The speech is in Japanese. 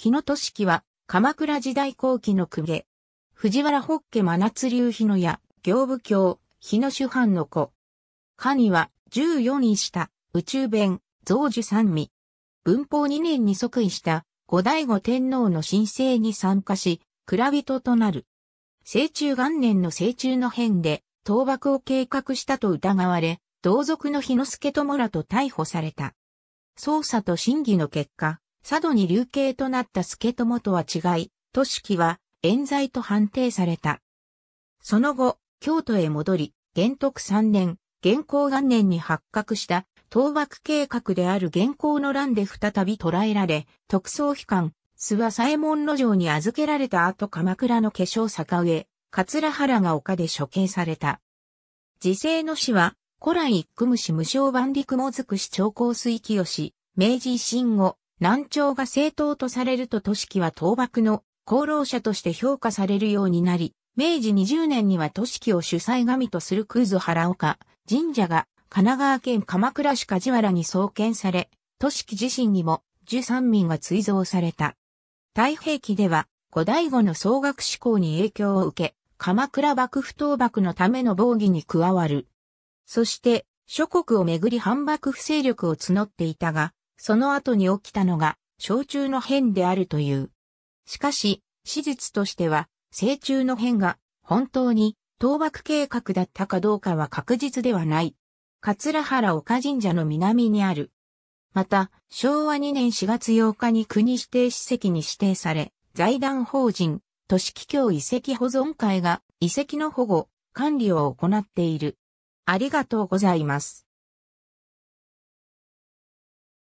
日野俊樹は、鎌倉時代後期の公家。藤原北家真夏流日野や、行部教、日野主犯の子。家には、十四位した、宇宙弁、増寿三味。文法二年に即位した、後醍醐天皇の申請に参加し、蔵人となる。成中元年の成中の変で、倒幕を計画したと疑われ、同族の日野助友らと逮捕された。捜査と審議の結果、佐渡に流刑となった助友とは違い、都市記は冤罪と判定された。その後、京都へ戻り、元徳三年、元光元年に発覚した倒幕計画である玄光の乱で再び捕らえられ、特捜機関、諏訪左衛門路上に預けられた後鎌倉の化粧坂上、桂原が丘で処刑された。時世の死は、古来一句虫無償万陸もずくし長江水清し、明治維新後、南朝が正当とされると都市記は倒幕の功労者として評価されるようになり、明治20年には都市記を主催神とするーズ原岡神社が神奈川県鎌倉市梶原に創建され、都市記自身にも十三民が追贈された。太平記では、後醍醐の総額志向に影響を受け、鎌倉幕府倒幕のための防御に加わる。そして、諸国をめぐり反幕府勢力を募っていたが、その後に起きたのが、小中の変であるという。しかし、史実としては、成中の変が、本当に、倒幕計画だったかどうかは確実ではない。桂原岡神社の南にある。また、昭和2年4月8日に国指定史跡に指定され、財団法人、都市気境遺跡保存会が遺跡の保護、管理を行っている。ありがとうございます。